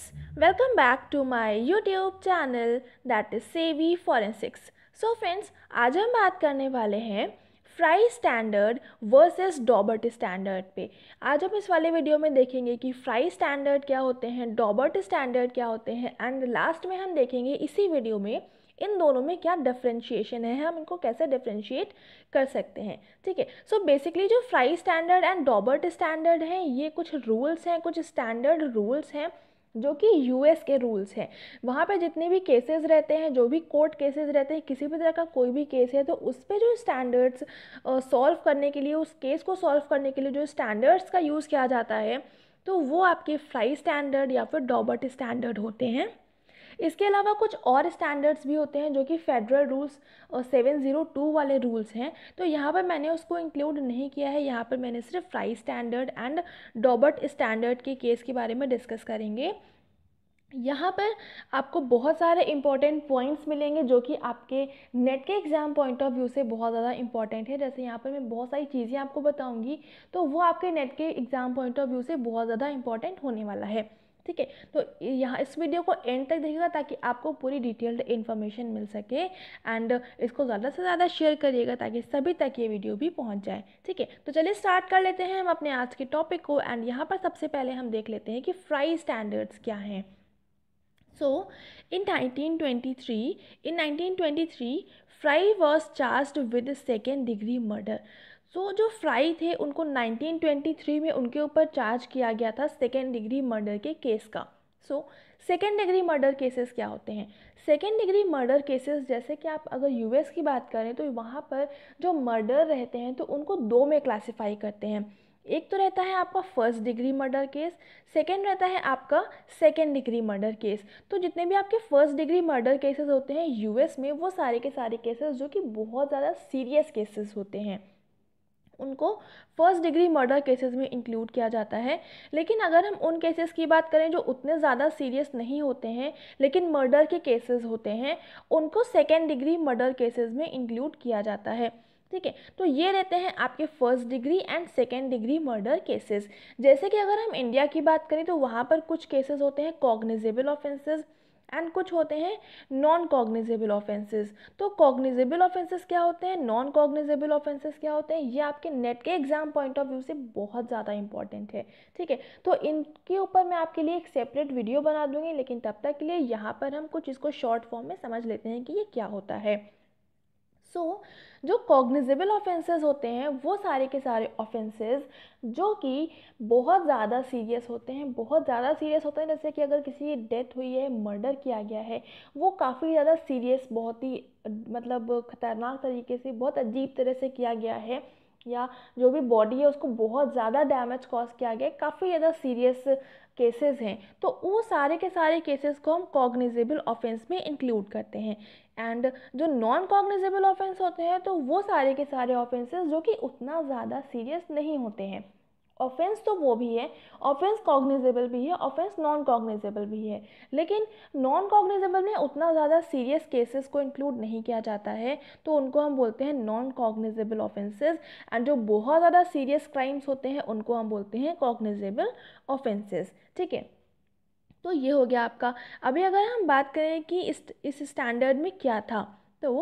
Friends welcome back to my YouTube channel that is savvy forensics so friends आज हम बात करने वाले हैं Frye standard versus Daubert standard पे आज हम इस वाले वीडियो में देखेंगे कि फ्राई स्टैंडर्ड क्या होते हैं डॉबर्ट स्टैंडर्ड क्या होते हैं एंड लास्ट में हम देखेंगे इसी वीडियो में इन दोनों में क्या डिफ्रेंशिएशन है हम इनको कैसे डिफ्रेंशिएट कर सकते हैं ठीक है सो बेसिकली जो Frye standard and Daubert standard हैं ये कुछ रूल्स हैं कुछ स्टैंडर्ड रूल्स हैं जो कि यूएस के रूल्स हैं वहाँ पे जितने भी केसेस रहते हैं जो भी कोर्ट केसेस रहते हैं किसी भी तरह का कोई भी केस है तो उस पर जो स्टैंडर्ड्स सॉल्व करने के लिए उस केस को सॉल्व करने के लिए जो स्टैंडर्ड्स का यूज़ किया जाता है तो वो आपके फ्लाई स्टैंडर्ड या फिर डॉबर्ट स्टैंडर्ड होते हैं इसके अलावा कुछ और स्टैंडर्ड्स भी होते हैं जो कि federal rules seven zero two वाले रूल्स हैं तो यहाँ पर मैंने उसको इंक्लूड नहीं किया है यहाँ पर मैंने सिर्फ Frye standard and Daubert standard के केस के बारे में डिस्कस करेंगे यहाँ पर आपको बहुत सारे इंपॉर्टेंट पॉइंट्स मिलेंगे जो कि आपके नेट के एग्ज़ाम पॉइंट ऑफ व्यू से बहुत ज़्यादा इंपॉर्टेंट है जैसे यहाँ पर मैं बहुत सारी चीज़ें आपको बताऊंगी तो वो आपके नेट के एग्ज़ाम पॉइंट ऑफ व्यू से बहुत ज़्यादा इंपॉर्टेंट होने वाला है ठीक है तो यहाँ इस वीडियो को एंड तक देखिएगा ताकि आपको पूरी डिटेल्ड इन्फॉर्मेशन मिल सके एंड इसको ज़्यादा से ज़्यादा शेयर करिएगा ताकि सभी तक ये वीडियो भी पहुँच जाए ठीक है तो चलिए स्टार्ट कर लेते हैं हम अपने आज के टॉपिक को एंड यहाँ पर सबसे पहले हम देख लेते हैं कि फ्राई स्टैंडर्ड्स क्या हैं So, in nineteen in 1923, Frye was charge with second degree murder so so, जो फ्राई थे उनको 1923 में उनके ऊपर चार्ज किया गया था सेकेंड डिग्री मर्डर के केस का so second degree murder cases क्या होते हैं सेकेंड डिग्री मर्डर केसेस जैसे कि आप अगर यूएस की बात करें तो वहाँ पर जो मर्डर रहते हैं तो उनको दो में क्लासिफाई करते हैं एक तो रहता है आपका first degree murder case second रहता है आपका सेकेंड डिग्री मर्डर केस तो जितने भी आपके फर्स्ट डिग्री मर्डर केसेस होते हैं यूएस में वो सारे के सारे केसेस जो कि बहुत ज़्यादा सीरियस केसेस होते हैं उनको फर्स्ट डिग्री मर्डर केसेस में इंक्लूड किया जाता है लेकिन अगर हम उन केसेस की बात करें जो उतने ज़्यादा सीरियस नहीं होते हैं लेकिन मर्डर के केसेस होते हैं उनको सेकेंड डिग्री मर्डर केसेस में इंक्लूड किया जाता है ठीक है तो ये रहते हैं आपके first degree and second degree murder cases जैसे कि अगर हम इंडिया की बात करें तो वहाँ पर कुछ केसेस होते हैं कॉग्निजेबल ऑफेंसेस एंड कुछ होते हैं नॉन कॉग्निजेबल ऑफेंसेस तो कॉग्निजेबल ऑफेंसेस क्या होते हैं नॉन कॉग्निजेबल ऑफेंसेस क्या होते हैं ये आपके नेट के एग्जाम पॉइंट ऑफ व्यू से बहुत ज़्यादा इंपॉर्टेंट है ठीक है तो इनके ऊपर मैं आपके लिए एक सेपरेट वीडियो बना दूंगी लेकिन तब तक के लिए यहाँ पर हम कुछ इसको शॉर्ट फॉर्म में समझ लेते हैं कि ये क्या होता है सो so, जो कॉग्निजेबल ऑफेंसेस होते हैं वो सारे के सारे ऑफेंसेस जो कि बहुत ज़्यादा सीरियस होते हैं बहुत ज़्यादा सीरियस होते हैं जैसे कि अगर किसी की डेथ हुई है मर्डर किया गया है वो काफ़ी ज़्यादा सीरियस बहुत ही मतलब ख़तरनाक तरीके से बहुत अजीब तरह से किया गया है या जो भी बॉडी है उसको बहुत ज़्यादा डैमेज कॉज किया गया काफ़ी ज़्यादा सीरियस केसेस हैं तो वो सारे के सारे केसेस को हम कॉग्निजेबल ऑफेंस में इंक्लूड करते हैं एंड जो नॉन कॉग्निजेबल ऑफेंस होते हैं तो वो सारे के सारे ऑफेंसेस जो कि उतना ज़्यादा सीरियस नहीं होते हैं ऑफेंस तो वो भी है ऑफेंस कॉग्निजेबल भी है ऑफेंस नॉन कॉग्निजेबल भी है लेकिन नॉन कॉग्निजेबल में उतना ज़्यादा सीरियस केसेस को इंक्लूड नहीं किया जाता है तो उनको हम बोलते हैं नॉन कॉग्निजेबल ऑफेंसेस एंड जो बहुत ज़्यादा सीरियस क्राइम्स होते हैं उनको हम बोलते हैं कॉग्निजेबल ऑफेंसेस ठीक है तो ये हो गया आपका अभी अगर हम बात करें कि इस इस स्टैंडर्ड में क्या था तो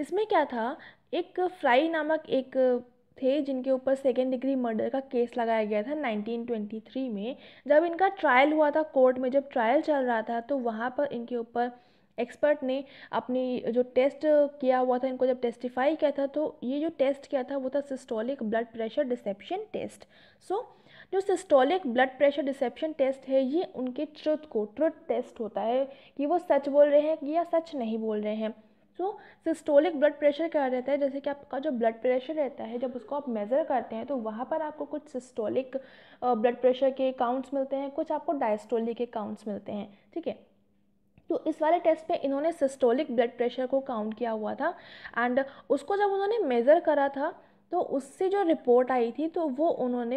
इसमें क्या था एक फ्राई नामक एक थे जिनके ऊपर सेकेंड डिग्री मर्डर का केस लगाया गया था 1923 में जब इनका ट्रायल हुआ था कोर्ट में जब ट्रायल चल रहा था तो वहाँ पर इनके ऊपर एक्सपर्ट ने अपनी जो टेस्ट किया हुआ था इनको जब टेस्टिफाई किया था तो ये जो टेस्ट किया था वो था systolic blood pressure deception test so so, जो systolic blood pressure deception test है ये उनके ट्रुथ को ट्रुथ टेस्ट होता है कि वो सच बोल रहे हैं या सच नहीं बोल रहे हैं सो सिस्टोलिक ब्लड प्रेशर क्या रहता है जैसे कि आपका जो ब्लड प्रेशर रहता है जब उसको आप मेज़र करते हैं तो वहाँ पर आपको कुछ सिस्टोलिक ब्लड प्रेशर के काउंट्स मिलते हैं कुछ आपको डायस्टोलिक के काउंट्स मिलते हैं ठीक है तो इस वाले टेस्ट पे इन्होंने सिस्टोलिक ब्लड प्रेशर को काउंट किया हुआ था एंड उसको जब उन्होंने मेज़र करा था तो उससे जो रिपोर्ट आई थी तो वो उन्होंने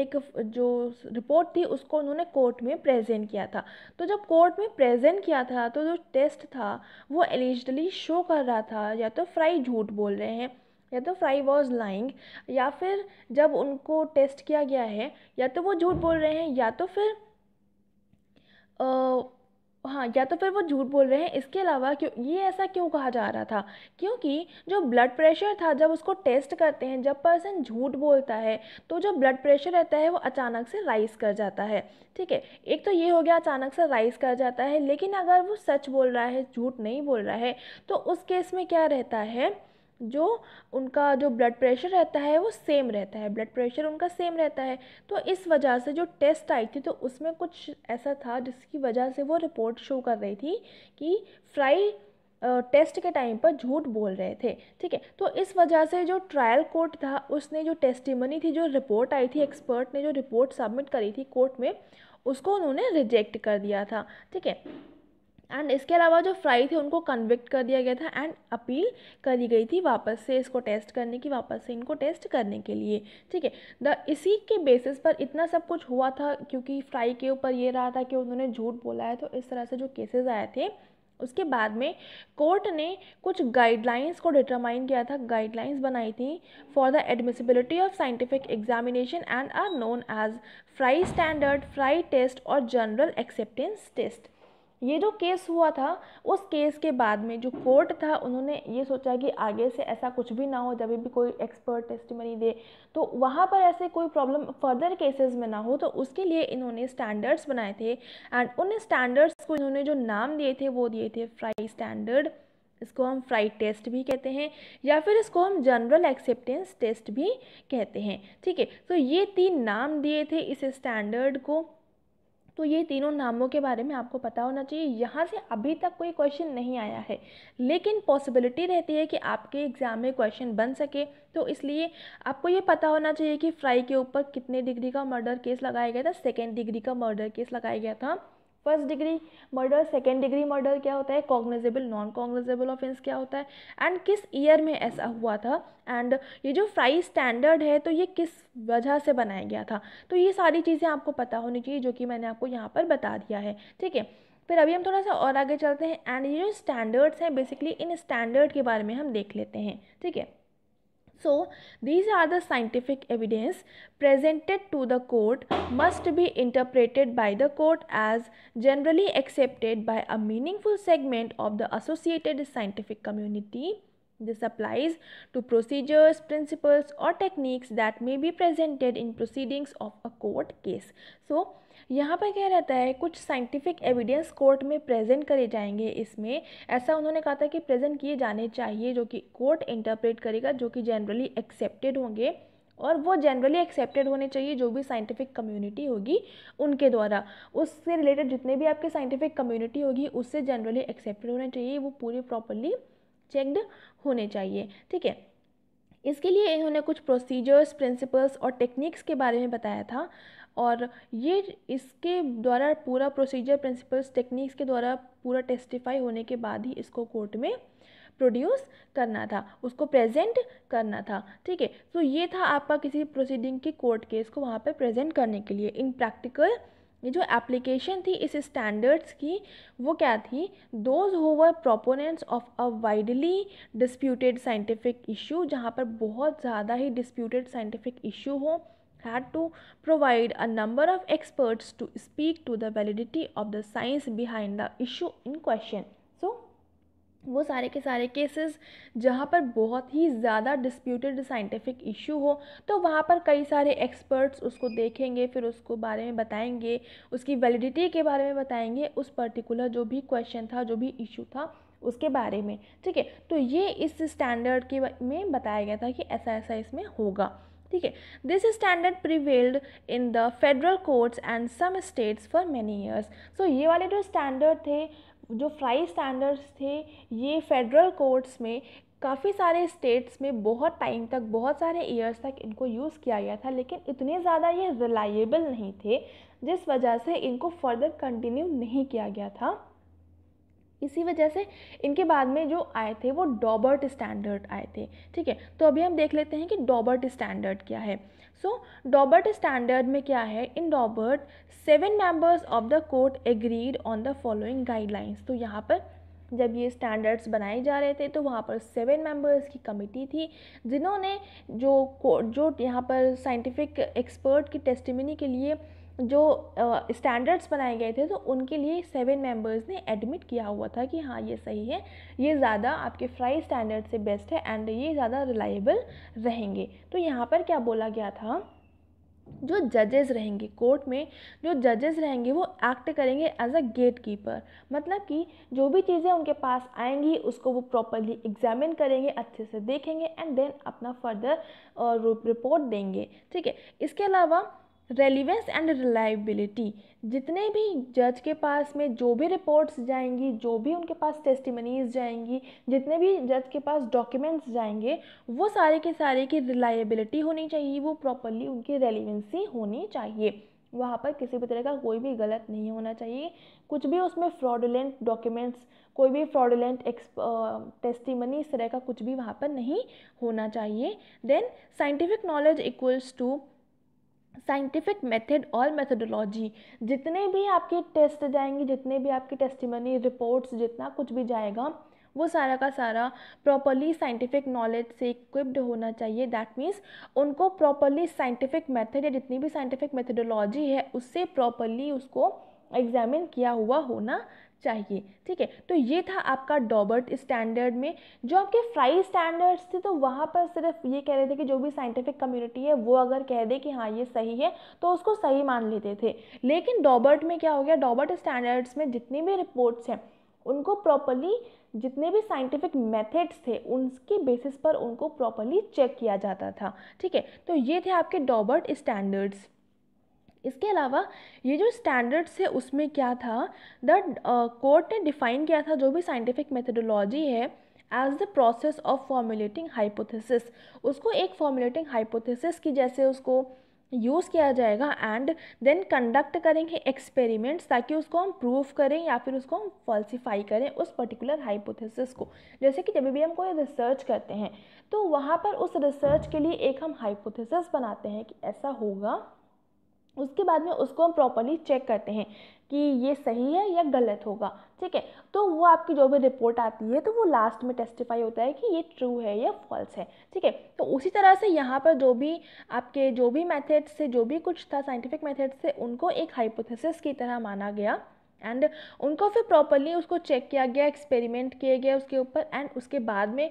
एक जो रिपोर्ट थी उसको उन्होंने कोर्ट में प्रेजेंट किया था तो जब कोर्ट में प्रेजेंट किया था तो जो टेस्ट था वो एलिजली शो कर रहा था या तो फ्राई झूठ बोल रहे हैं या तो फ्राई वॉज लाइंग या फिर जब उनको टेस्ट किया गया है या तो वो झूठ बोल रहे हैं या तो फिर आ, हाँ या तो फिर वो झूठ बोल रहे हैं इसके अलावा क्यों ये ऐसा क्यों कहा जा रहा था क्योंकि जो ब्लड प्रेशर था जब उसको टेस्ट करते हैं जब पर्सन झूठ बोलता है तो जो ब्लड प्रेशर रहता है वो अचानक से राइज कर जाता है ठीक है एक तो ये हो गया अचानक से राइज कर जाता है लेकिन अगर वो सच बोल रहा है झूठ नहीं बोल रहा है तो उस केस में क्या रहता है जो उनका जो ब्लड प्रेशर रहता है वो सेम रहता है ब्लड प्रेशर उनका सेम रहता है तो इस वजह से जो टेस्ट आई थी तो उसमें कुछ ऐसा था जिसकी वजह से वो रिपोर्ट शो कर रही थी कि फ्राई टेस्ट के टाइम पर झूठ बोल रहे थे ठीक है तो इस वजह से जो ट्रायल कोर्ट था उसने जो टेस्टिमनी थी जो रिपोर्ट आई थी एक्सपर्ट ने जो रिपोर्ट सबमिट करी थी कोर्ट में उसको उन्होंने रिजेक्ट कर दिया था ठीक है एंड इसके अलावा जो फ्राई थे उनको कन्विक्ट कर दिया गया था एंड अपील करी गई थी वापस से इसको टेस्ट करने की वापस से इनको टेस्ट करने के लिए ठीक है द इसी के बेसिस पर इतना सब कुछ हुआ था क्योंकि फ्राई के ऊपर ये रहा था कि उन्होंने झूठ बोला है तो इस तरह से जो केसेस आए थे उसके बाद में कोर्ट ने कुछ गाइडलाइंस को डिटरमाइन किया था गाइडलाइंस बनाई थी for the admissibility of scientific examination and are known as Frye standard Frye test और जनरल एक्सेप्टेंस टेस्ट ये जो केस हुआ था उस केस के बाद में जो कोर्ट था उन्होंने ये सोचा कि आगे से ऐसा कुछ भी ना हो जब भी कोई एक्सपर्ट टेस्टमनी दे तो वहाँ पर ऐसे कोई प्रॉब्लम फर्दर केसेस में ना हो तो उसके लिए इन्होंने स्टैंडर्ड्स बनाए थे एंड उन स्टैंडर्ड्स को इन्होंने जो नाम दिए थे वो दिए थे फ्राई स्टैंडर्ड इसको हम फ्राई टेस्ट भी कहते हैं या फिर इसको हम जनरल एक्सेप्टेंस टेस्ट भी कहते हैं ठीक है तो ये तीन नाम दिए थे इस स्टैंडर्ड को तो ये तीनों नामों के बारे में आपको पता होना चाहिए यहाँ से अभी तक कोई क्वेश्चन नहीं आया है लेकिन पॉसिबिलिटी रहती है कि आपके एग्ज़ाम में क्वेश्चन बन सके तो इसलिए आपको ये पता होना चाहिए कि फ्राई के ऊपर कितने डिग्री का मर्डर केस लगाया गया था सेकेंड डिग्री का मर्डर केस लगाया गया था first degree murder second degree murder क्या होता है कॉग्नेजेबल नॉन कॉग्नेजेबल ऑफेंस क्या होता है एंड किस ईयर में ऐसा हुआ था एंड ये जो फ्राई स्टैंडर्ड है तो ये किस वजह से बनाया गया था तो ये सारी चीज़ें आपको पता होनी चाहिए जो कि मैंने आपको यहाँ पर बता दिया है ठीक है फिर अभी हम थोड़ा सा और आगे चलते हैं एंड ये जो स्टैंडर्ड्स हैं बेसिकली इन स्टैंडर्ड के बारे में हम देख लेते हैं ठीक है So these are the scientific evidence presented to the court must be interpreted by the court as generally accepted by a meaningful segment of the associated scientific community This applies to procedures, principles or techniques that may be presented in proceedings of a court case. So यहाँ पर क्या रहता है कुछ scientific evidence court में present करे जाएंगे इसमें ऐसा उन्होंने कहा था कि प्रेजेंट किए जाने चाहिए जो कि कोर्ट इंटरप्रेट करेगा जो कि जनरली एक्सेप्टेड होंगे और वो जनरली एक्सेप्टेड होने चाहिए जो भी साइंटिफिक कम्युनिटी होगी उनके द्वारा उससे रिलेटेड जितने भी आपके साइंटिफिक कम्युनिटी होगी उससे जनरली एक्सेप्टेड होने चाहिए वो पूरे प्रॉपरली चेकड होने चाहिए ठीक है इसके लिए इन्होंने कुछ प्रोसीजर्स प्रिंसिपल्स और टेक्निक्स के बारे में बताया था और ये इसके द्वारा पूरा प्रोसीजर प्रिंसिपल्स टेक्निक्स के द्वारा पूरा टेस्टिफाई होने के बाद ही इसको कोर्ट में प्रोड्यूस करना था उसको प्रेजेंट करना था ठीक है तो ये था आपका किसी प्रोसीडिंग के कोर्ट केस को वहाँ पे प्रेजेंट करने के लिए इन प्रैक्टिकल ये जो एप्लीकेशन थी इस स्टैंडर्ड्स की वो क्या थी those however proponents of a widely disputed scientific issue जहाँ पर बहुत ज़्यादा ही डिस्प्यूटेड साइंटिफिक इशू हो had to provide a number of experts to speak to the validity of the science behind the issue in question वो सारे के सारे केसेस जहाँ पर बहुत ही ज़्यादा डिस्प्यूटेड साइंटिफिक इशू हो तो वहाँ पर कई सारे एक्सपर्ट्स उसको देखेंगे फिर उसको बारे में बताएंगे उसकी वैलिडिटी के बारे में बताएंगे उस पर्टिकुलर जो भी क्वेश्चन था जो भी इशू था उसके बारे में ठीक है तो ये इस स्टैंडर्ड के में बताया गया था कि ऐसा ऐसा इसमें होगा ठीक है this standard prevailed in the federal courts and some states for many years so ये वाले जो स्टैंडर्ड थे जो फ्राई स्टैंडर्ड्स थे ये फेडरल कोर्ट्स में काफ़ी सारे स्टेट्स में बहुत टाइम तक बहुत सारे ईयर्स तक इनको यूज़ किया गया था लेकिन इतने ज़्यादा ये रिलायबल नहीं थे जिस वजह से इनको फर्दर कंटिन्यू नहीं किया गया था इसी वजह से इनके बाद में जो आए थे वो डॉबर्ट स्टैंडर्ड आए थे ठीक है तो अभी हम देख लेते हैं कि डॉबर्ट स्टैंडर्ड क्या है सो डॉबर्ट स्टैंडर्ड में क्या है in Daubert seven members of the court agreed on the following guidelines तो यहाँ पर जब ये स्टैंडर्ड्स बनाए जा रहे थे तो वहाँ पर सेवन मेंबर्स की कमेटी थी जिन्होंने जो जो यहाँ पर साइंटिफिक एक्सपर्ट की टेस्टमिनी के लिए जो स्टैंडर्ड्स बनाए गए थे तो उनके लिए सेवन मेंबर्स ने एडमिट किया हुआ था कि हाँ ये सही है ये ज़्यादा आपके फ्राई स्टैंडर्ड से बेस्ट है एंड ये ज़्यादा रिलायबल रहेंगे तो यहाँ पर क्या बोला गया था जो जजेस रहेंगे कोर्ट में जो जजेस रहेंगे वो एक्ट करेंगे एज अ गेट कीपर मतलब कि जो भी चीज़ें उनके पास आएंगी उसको वो प्रॉपरली एग्जामिन करेंगे अच्छे से देखेंगे एंड देन अपना फर्दर रिपोर्ट देंगे ठीक है इसके अलावा रेलिवेंस एंड रिलायबिलिटी जितने भी जज के पास में जो भी रिपोर्ट्स जाएंगी जो भी उनके पास टेस्टिमनीज जाएंगी जितने भी जज के पास डॉक्यूमेंट्स जाएंगे वो सारे के सारे की रिलायबिलिटी होनी चाहिए वो प्रॉपरली उनकी रेलिवेंसी होनी चाहिए वहाँ पर किसी भी तरह का कोई भी गलत नहीं होना चाहिए कुछ भी उसमें फ्रॉडुलेंट डॉक्यूमेंट्स कोई भी फ्रॉडुलेंट एक्स टेस्टिमनी इस तरह का कुछ भी वहाँ पर नहीं होना चाहिए then scientific knowledge equals to scientific method और मेथडोलॉजी जितने भी आपके टेस्ट जाएंगे जितने भी आपकी टेस्टिमनी रिपोर्ट्स जितना कुछ भी जाएगा वो सारा का सारा प्रॉपरली साइंटिफिक नॉलेज से इक्विप्ड होना चाहिए दैट मीन्स उनको प्रॉपरली साइंटिफिक मेथड या जितनी भी साइंटिफिक मेथडोलॉजी है उससे प्रॉपरली उसको एग्जामिन किया हुआ होना चाहिए ठीक है तो ये था आपका डॉबर्ट स्टैंडर्ड में जो आपके फ्राई स्टैंडर्ड्स थे तो वहाँ पर सिर्फ ये कह रहे थे कि जो भी साइंटिफिक कम्युनिटी है वो अगर कह दे कि हाँ ये सही है तो उसको सही मान लेते थे लेकिन डॉबर्ट में क्या हो गया डॉबर्ट स्टैंडर्ड्स में जितनी भी रिपोर्ट्स हैं उनको प्रॉपरली जितने भी साइंटिफिक मेथड्स थे उनके बेसिस पर उनको प्रॉपरली चेक किया जाता था ठीक है तो ये थे आपके डॉबर्ट स्टैंडर्ड्स इसके अलावा ये जो स्टैंडर्ड्स है उसमें क्या था द कोर्ट uh, ने डिफाइन किया था जो भी साइंटिफिक मेथडोलॉजी है as the process of formulating hypothesis उसको एक फॉर्मुलेटिंग हाइपोथेसिस की जैसे उसको यूज़ किया जाएगा एंड देन कंडक्ट करेंगे एक्सपेरिमेंट्स ताकि उसको हम प्रूव करें या फिर उसको हम फॉल्सिफाई करें उस पर्टिकुलर हाइपोथेसिस को जैसे कि जब भी हम कोई रिसर्च करते हैं तो वहाँ पर उस रिसर्च के लिए एक हम हाइपोथेसिस बनाते हैं कि ऐसा होगा उसके बाद में उसको हम प्रॉपरली चेक करते हैं कि ये सही है या गलत होगा ठीक है तो वो आपकी जो भी रिपोर्ट आती है तो वो लास्ट में टेस्टिफाई होता है कि ये ट्रू है या फॉल्स है ठीक है तो उसी तरह से यहाँ पर जो भी आपके जो भी मेथड्स से जो भी कुछ था साइंटिफिक मेथड से उनको एक हाइपोथेसिस की तरह माना गया एंड उनको फिर प्रॉपरली उसको चेक किया गया एक्सपेरिमेंट किया गया उसके ऊपर एंड उसके बाद में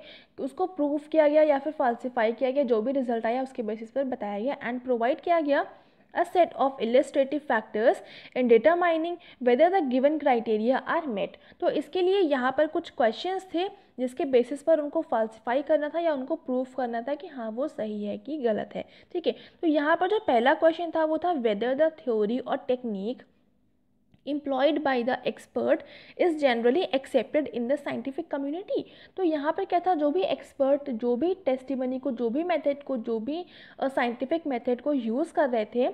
उसको प्रूफ किया गया या फिर फॉल्सिफाई किया गया जो भी रिजल्ट आया उसके बेसिस पर बताया गया एंड प्रोवाइड किया गया a set of illustrative factors in determining whether the given criteria are met तो इसके लिए यहाँ पर कुछ questions थे जिसके basis पर उनको falsify करना था या उनको proof करना था कि हाँ वो सही है कि गलत है ठीक है तो यहाँ पर जो पहला question था वो था whether the theory or technique employed by the expert is generally accepted in the scientific community तो यहाँ पर क्या था जो भी एक्सपर्ट जो भी टेस्टिमनी को जो भी मैथड को जो भी साइंटिफिक uh, मैथड को यूज़ कर रहे थे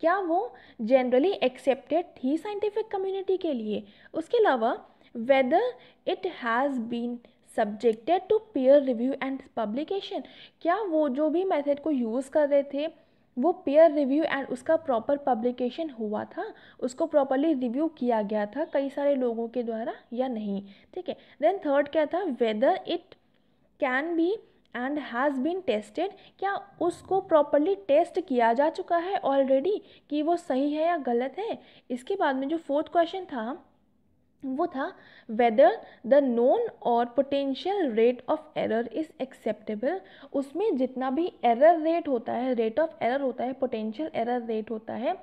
क्या वो जनरली एक्सेप्टेड थी साइंटिफिक कम्युनिटी के लिए उसके अलावा whether it has been subjected to peer review and publication क्या वो जो भी मैथड को यूज़ कर रहे थे वो पेयर रिव्यू एंड उसका प्रॉपर पब्लिकेशन हुआ था उसको प्रॉपरली रिव्यू किया गया था कई सारे लोगों के द्वारा या नहीं ठीक है देन थर्ड क्या था whether it can be and has been tested क्या उसको प्रॉपरली टेस्ट किया जा चुका है ऑलरेडी कि वो सही है या गलत है इसके बाद में जो फोर्थ क्वेश्चन था वो था whether the known or potential rate of error is acceptable उसमें जितना भी एरर रेट होता है रेट ऑफ एरर होता है पोटेंशियल एरर रेट होता है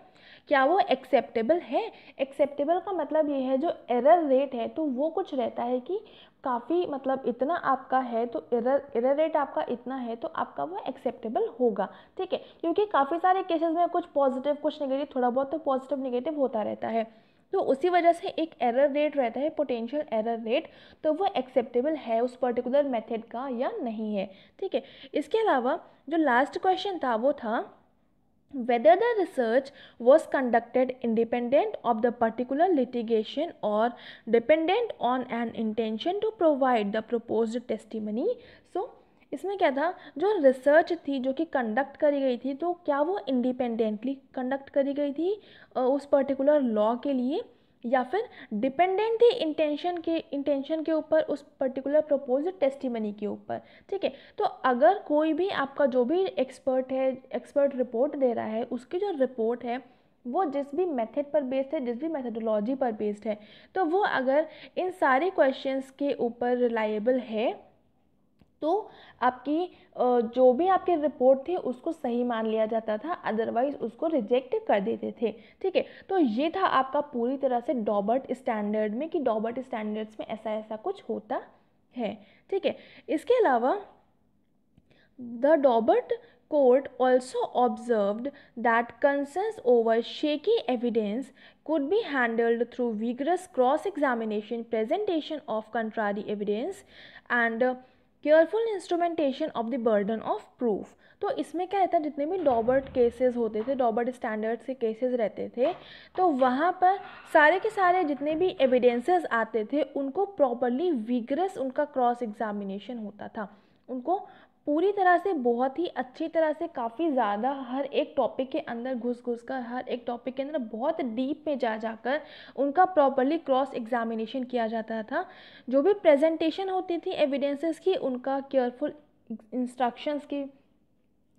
क्या वो एक्सेप्टेबल है एक्सेप्टेबल का मतलब ये है जो एरर रेट है तो वो कुछ रहता है कि काफ़ी मतलब इतना आपका है तो एरर एरर रेट आपका इतना है तो आपका वो एक्सेप्टेबल होगा ठीक है क्योंकि काफ़ी सारे केसेस में कुछ पॉजिटिव कुछ नेगेटिव थोड़ा बहुत तो पॉजिटिव नेगेटिव होता रहता है तो उसी वजह से एक एरर रेट रहता है पोटेंशियल एरर रेट तो वो एक्सेप्टेबल है उस पर्टिकुलर मेथड का या नहीं है ठीक है इसके अलावा जो लास्ट क्वेश्चन था वो था whether the research was conducted independent of the particular litigation or dependent on an intention to provide the propose testimony so इसमें क्या था जो रिसर्च थी जो कि कंडक्ट करी गई थी तो क्या वो इंडिपेंडेंटली कंडक्ट करी गई थी उस पर्टिकुलर लॉ के लिए या फिर डिपेंडेंट थी इंटेंशन के इंटेंशन के ऊपर उस पर्टिकुलर प्रपोज टेस्टिमनी के ऊपर ठीक है तो अगर कोई भी आपका जो भी एक्सपर्ट है एक्सपर्ट रिपोर्ट दे रहा है उसकी जो रिपोर्ट है वो जिस भी मेथड पर बेस्ड है जिस भी मेथडोलॉजी पर बेस्ड है तो वो अगर इन सारे क्वेश्चंस के ऊपर रिलायबल है तो आपकी जो भी आपकी रिपोर्ट थी उसको सही मान लिया जाता था अदरवाइज उसको रिजेक्ट कर देते थे ठीक है तो ये था आपका पूरी तरह से डॉबर्ट स्टैंडर्ड में कि डॉबर्ट स्टैंडर्ड्स में ऐसा ऐसा कुछ होता है ठीक है इसके अलावा the Daubert court also observed that concerns over shaky evidence could be handled through vigorous cross examination presentation of contrary evidence and careful instrumentation of the burden of proof तो इसमें क्या रहता है जितने भी डॉबर्ट केसेस होते थे डॉबर्ट स्टैंडर्ड्स के केसेस रहते थे तो वहाँ पर सारे के सारे जितने भी एविडेंसेस आते थे उनको प्रॉपरली विगरस उनका क्रॉस एग्जामिनेशन होता था उनको पूरी तरह से बहुत ही अच्छी तरह से काफ़ी ज़्यादा हर एक टॉपिक के अंदर घुस घुस कर हर एक टॉपिक के अंदर बहुत डीप में जा जाकर उनका प्रॉपरली क्रॉस एग्जामिनेशन किया जाता था जो भी प्रेजेंटेशन होती थी एविडेंसेस की उनका केयरफुल इंस्ट्रक्शंस की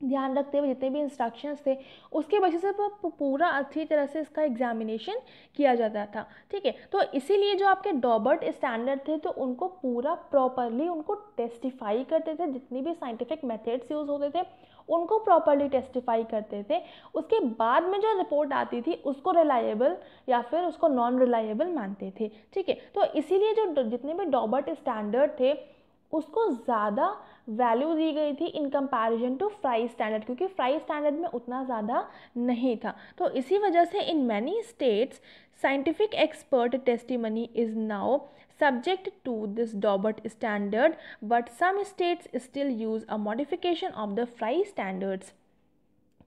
ध्यान रखते हुए जितने भी इंस्ट्रक्शंस थे उसके वजह से पूरा अच्छी तरह से इसका एग्जामिनेशन किया जाता था ठीक है तो इसीलिए जो आपके डॉबर्ट स्टैंडर्ड थे तो उनको पूरा प्रॉपरली उनको टेस्टिफाई करते थे जितनी भी साइंटिफिक मेथड्स यूज़ होते थे उनको प्रॉपरली टेस्टिफाई करते थे उसके बाद में जो रिपोर्ट आती थी उसको रिलायबल या फिर उसको नॉन रिलायबल मानते थे ठीक है तो इसीलिए जो जितने भी डॉबर्ट स्टैंडर्ड थे उसको ज़्यादा वैल्यू दी गई थी in comparison to Frye standard क्योंकि फ्राई स्टैंडर्ड में उतना ज़्यादा नहीं था तो इसी वजह से in many states scientific expert testimony is now subject to this Daubert standard but some states still use a modification of the Frye standards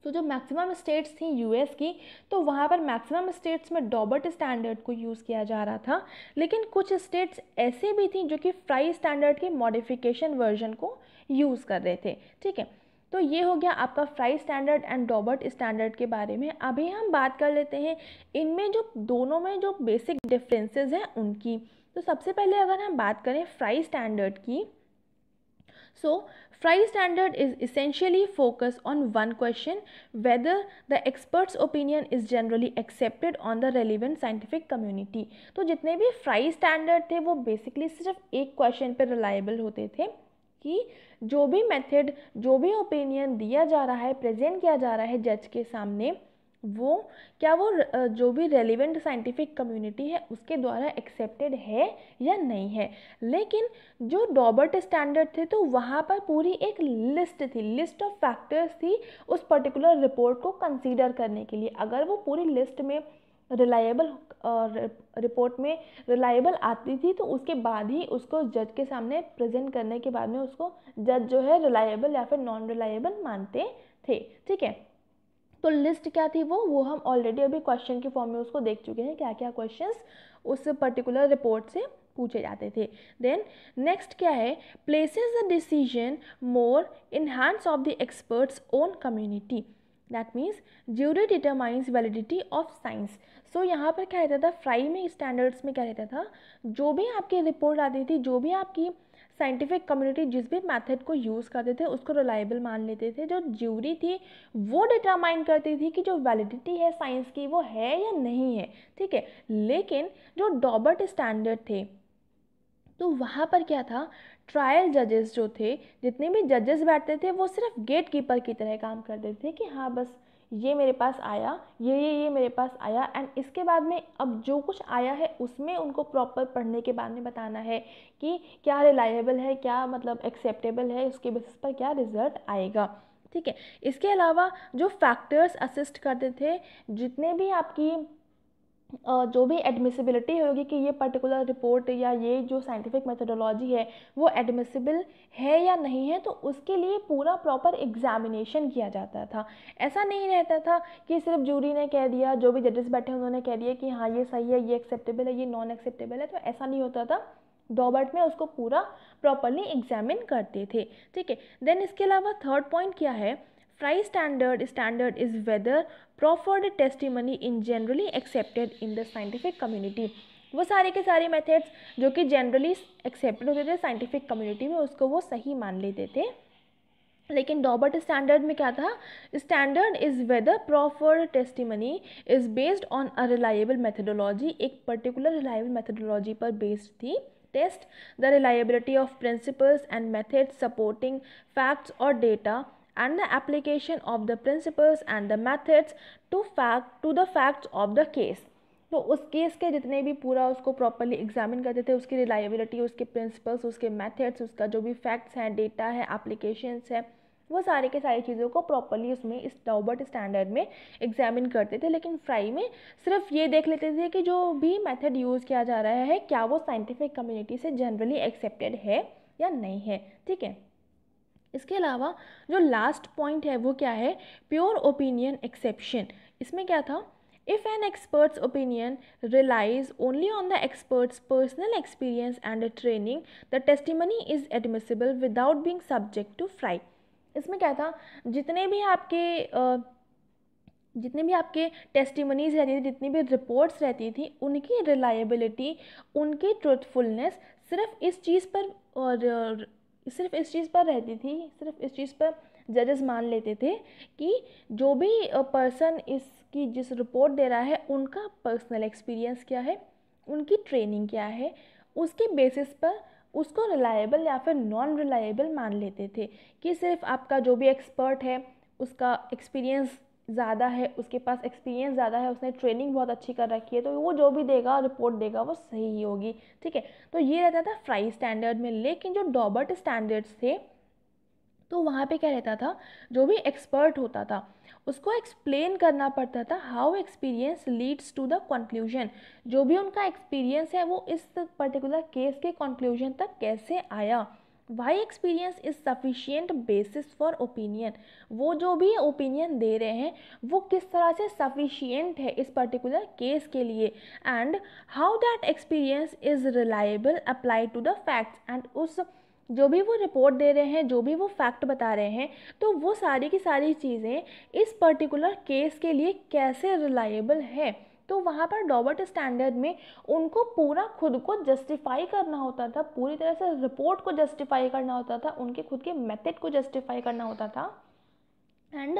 तो जो मैक्सिमम स्टेट्स थी यूएस की तो वहाँ पर मैक्सिमम स्टेट्स में डॉबर्ट स्टैंडर्ड को यूज़ किया जा रहा था लेकिन कुछ स्टेट्स ऐसे भी थी जो कि फ्राई स्टैंडर्ड के मॉडिफिकेशन वर्जन को यूज़ कर रहे थे ठीक है तो ये हो गया आपका Frye standard and Daubert standard के बारे में अभी हम बात कर लेते हैं इनमें जो दोनों में जो बेसिक डिफ्रेंसेज हैं उनकी तो सबसे पहले अगर हम बात करें फ्राई स्टैंडर्ड की सो so, Fry standard is essentially focused on one question whether the expert's opinion is generally accepted on the relevant scientific community. तो जितने भी Fry standard थे वो basically सिर्फ एक question पे reliable होते थे कि जो भी method जो भी opinion दिया जा रहा है present किया जा रहा है judge के सामने वो क्या वो जो भी रेलिवेंट साइंटिफिक कम्युनिटी है उसके द्वारा एक्सेप्टेड है या नहीं है लेकिन जो डॉबर्ट स्टैंडर्ड थे तो वहाँ पर पूरी एक लिस्ट थी लिस्ट ऑफ फैक्टर्स थी उस पर्टिकुलर रिपोर्ट को कंसीडर करने के लिए अगर वो पूरी लिस्ट में रिलायबल रिपोर्ट में रिलायबल आती थी तो उसके बाद ही उसको जज के सामने प्रेजेंट करने के बाद में उसको जज जो है रिलायबल या फिर नॉन रिलायबल मानते थे ठीक है तो लिस्ट क्या थी वो वो हम ऑलरेडी अभी क्वेश्चन के फॉर्म में उसको देख चुके हैं क्या क्या क्वेश्चन उस पर्टिकुलर रिपोर्ट से पूछे जाते थे देन नेक्स्ट क्या है places the decision more in hands of the experts own community that means jury determines validity of science so यहाँ पर क्या रहता था फ्राई में स्टैंडर्ड्स में क्या रहता था जो भी आपकी रिपोर्ट आती थी जो भी आपकी साइंटिफिक कम्युनिटी जिस भी मेथड को यूज़ करते थे उसको रिलायबल मान लेते थे जो ज्यूरी थी वो डिटरमाइन करती थी कि जो वैलिडिटी है साइंस की वो है या नहीं है ठीक है लेकिन जो डॉबर्ट स्टैंडर्ड थे तो वहाँ पर क्या था ट्रायल जजेस जो थे जितने भी जजेस बैठते थे वो सिर्फ गेट कीपर की तरह काम करते थे कि हाँ बस ये मेरे पास आया ये ये ये मेरे पास आया एंड इसके बाद में अब जो कुछ आया है उसमें उनको प्रॉपर पढ़ने के बाद में बताना है कि क्या रिलायबल है क्या मतलब एक्सेप्टेबल है उसके बेसिस पर क्या रिजल्ट आएगा ठीक है इसके अलावा जो फैक्टर्स असिस्ट करते थे जितने भी आपकी जो भी एडमिसिबिलिटी होगी कि ये पर्टिकुलर रिपोर्ट या ये जो साइंटिफिक मेथडोलॉजी है वो एडमिसिबल है या नहीं है तो उसके लिए पूरा प्रॉपर एग्जामिनेशन किया जाता था ऐसा नहीं रहता था कि सिर्फ जूरी ने कह दिया जो भी जजेस बैठे उन्होंने कह दिया कि हाँ ये सही है ये एक्सेप्टेबल है ये नॉन एक्सेप्टेबल है तो ऐसा नहीं होता था डॉबर्ट में उसको पूरा प्रॉपरली एग्जामिन करते थे ठीक है देन इसके अलावा थर्ड पॉइंट क्या है Fry standard standard is whether proffered testimony in generally accepted in the scientific community वो सारे के सारे मेथड्स जो कि जनरली एक्सेप्टेड होते थे साइंटिफिक कम्युनिटी में उसको वो सही मान लेते थे लेकिन डॉबर्ट स्टैंडर्ड में क्या था standard is whether proffered testimony is based on a reliable methodology एक पर्टिकुलर रिलायबल मेथडोलॉजी पर बेस्ड थी test the reliability of principles and methods supporting facts or data and the application of the principles and the methods to fact to the facts of the case तो उस case के जितने भी पूरा उसको properly examine करते थे उसकी रिलायबिलिटी उसके प्रिंसिपल्स उसके मेथड्स उसका जो भी फैक्ट्स हैं डेटा है एप्लीकेशंस है वो सारे के सारी चीज़ों को प्रॉपरली उसमें इस डॉबर्ट स्टैंडर्ड में एग्जामिन करते थे लेकिन फ्राई में सिर्फ ये देख लेते थे कि जो भी मेथड यूज़ किया जा रहा है क्या वो साइंटिफिक कम्युनिटी से जनरली एक्सेप्टेड है या नहीं है ठीक है इसके अलावा जो लास्ट पॉइंट है वो क्या है प्योर ओपिनियन एक्सेप्शन इसमें क्या था if an expert's opinion relies only on the expert's personal experience and training the testimony is admissible without being subject to fry इसमें क्या था जितने भी आपके जितने भी आपके टेस्टिमनीज रहती थी जितनी भी रिपोर्ट्स रहती थी उनकी रिलायबिलिटी उनकी ट्रूथफुलनेस सिर्फ इस चीज़ पर और सिर्फ इस चीज़ पर रहती थी सिर्फ इस चीज़ पर जजेस मान लेते थे कि जो भी पर्सन इसकी जिस रिपोर्ट दे रहा है उनका पर्सनल एक्सपीरियंस क्या है उनकी ट्रेनिंग क्या है उसके बेसिस पर उसको रिलायबल या फिर नॉन रिलायबल मान लेते थे कि सिर्फ आपका जो भी एक्सपर्ट है उसका एक्सपीरियंस ज़्यादा है उसके पास एक्सपीरियंस ज़्यादा है उसने ट्रेनिंग बहुत अच्छी कर रखी है तो वो जो भी देगा रिपोर्ट देगा वो सही ही होगी ठीक है तो ये रहता था फ्राई स्टैंडर्ड में लेकिन जो डॉबर्ट स्टैंडर्ड्स थे तो वहाँ पे क्या रहता था जो भी एक्सपर्ट होता था उसको एक्सप्लेन करना पड़ता था how experience leads to the conclusion जो भी उनका एक्सपीरियंस है वो इस पर्टिकुलर केस के कंक्लूजन तक कैसे आया why experience is sufficient basis for opinion वो जो भी ओपिनियन दे रहे हैं वो किस तरह से सफिशियंट है इस पर्टिकुलर केस के लिए and how that experience is reliable apply to the facts and उस जो भी वो रिपोर्ट दे रहे हैं जो भी वो फैक्ट बता रहे हैं तो वो सारी की सारी चीज़ें इस पर्टिकुलर केस के लिए कैसे रिलायबल है तो वहाँ पर डॉबर्ट स्टैंडर्ड में उनको पूरा खुद को जस्टिफाई करना होता था पूरी तरह से रिपोर्ट को जस्टिफाई करना होता था उनके खुद के मेथड को जस्टिफाई करना होता था एंड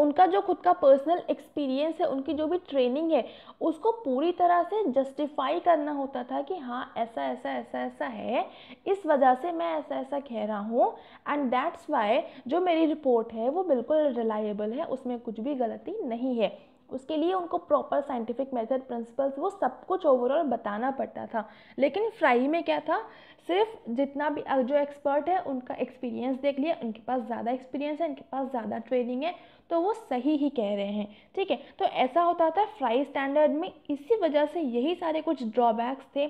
उनका जो खुद का पर्सनल एक्सपीरियंस है उनकी जो भी ट्रेनिंग है उसको पूरी तरह से जस्टिफाई करना होता था कि हाँ ऐसा ऐसा ऐसा ऐसा है इस वजह से मैं ऐसा ऐसा कह रहा हूँ एंड दैट्स वाई जो मेरी रिपोर्ट है वो बिल्कुल रिलायबल है उसमें कुछ भी गलती नहीं है उसके लिए उनको प्रॉपर साइंटिफिक मेथड प्रिंसिपल्स वो सब कुछ ओवरऑल बताना पड़ता था लेकिन फ्राई में क्या था सिर्फ जितना भी जो एक्सपर्ट है उनका एक्सपीरियंस देख लिया उनके पास ज़्यादा एक्सपीरियंस है उनके पास ज़्यादा ट्रेनिंग है तो वो सही ही कह रहे हैं ठीक है तो ऐसा होता था फ्राई स्टैंडर्ड में इसी वजह से यही सारे कुछ ड्रॉबैक्स थे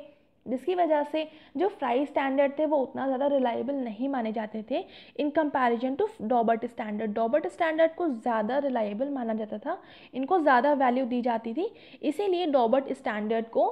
जिसकी वजह से जो फ्राई स्टैंडर्ड थे वो उतना ज़्यादा रिलायबल नहीं माने जाते थे in comparison to Daubert standard Daubert standard को ज़्यादा रिलायबल माना जाता था इनको ज़्यादा वैल्यू दी जाती थी इसीलिए डॉबर्ट स्टैंडर्ड को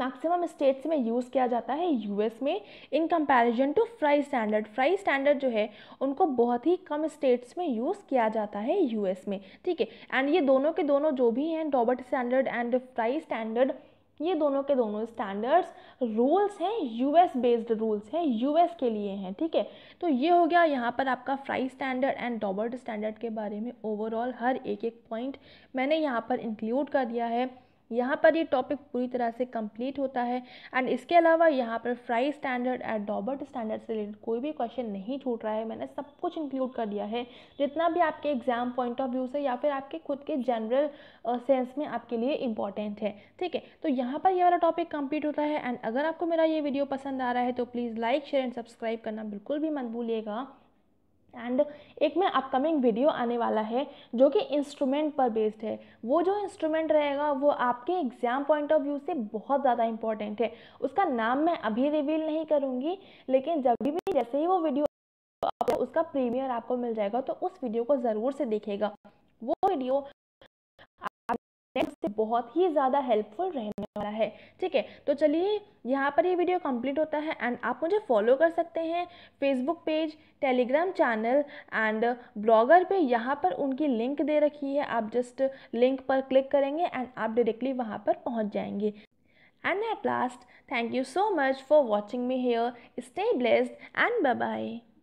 मैक्सिमम स्टेट्स में यूज़ किया जाता है यूएस में in comparison to Frye standard Frye standard जो है उनको बहुत ही कम स्टेट्स में यूज़ किया जाता है यूएस में ठीक है एंड ये दोनों के दोनों जो भी हैं Daubert standard and Frye standard ये दोनों के दोनों स्टैंडर्ड्स रूल्स हैं यूएस बेस्ड रूल्स हैं यूएस के लिए हैं ठीक है तो ये हो गया यहाँ पर आपका Frye standard and Daubert standard के बारे में ओवरऑल हर एक एक पॉइंट मैंने यहाँ पर इंक्लूड कर दिया है यहाँ पर ये टॉपिक पूरी तरह से कंप्लीट होता है एंड इसके अलावा यहाँ पर Frye standard and Daubert standard से रिलेटेड कोई भी क्वेश्चन नहीं छूट रहा है मैंने सब कुछ इंक्लूड कर दिया है जितना भी आपके एग्जाम पॉइंट ऑफ व्यू से या फिर आपके खुद के जनरल सेंस uh, में आपके लिए इंपॉर्टेंट है ठीक है तो यहाँ पर यह वाला टॉपिक कम्प्लीट होता है एंड अगर आपको मेरा ये वीडियो पसंद आ रहा है तो please like share and subscribe करना बिल्कुल भी मत भूलिएगा एंड एक में अपकमिंग वीडियो आने वाला है जो कि इंस्ट्रूमेंट पर बेस्ड है वो जो इंस्ट्रूमेंट रहेगा वो आपके एग्ज़ाम पॉइंट ऑफ व्यू से बहुत ज़्यादा इंपॉर्टेंट है उसका नाम मैं अभी रिवील नहीं करूँगी लेकिन जब भी जैसे ही वो वीडियो उसका प्रीमियर आपको मिल जाएगा तो उस वीडियो को ज़रूर से देखेगा वो वीडियो उससे बहुत ही ज़्यादा हेल्पफुल रहने वाला है ठीक है तो चलिए यहाँ पर ये वीडियो कंप्लीट होता है एंड आप मुझे फॉलो कर सकते हैं Facebook page Telegram channel and Blogger पे यहाँ पर उनकी लिंक दे रखी है आप जस्ट लिंक पर क्लिक करेंगे एंड आप डायरेक्टली वहाँ पर पहुँच जाएंगे and at last thank you so much for watching me here stay blessed and bye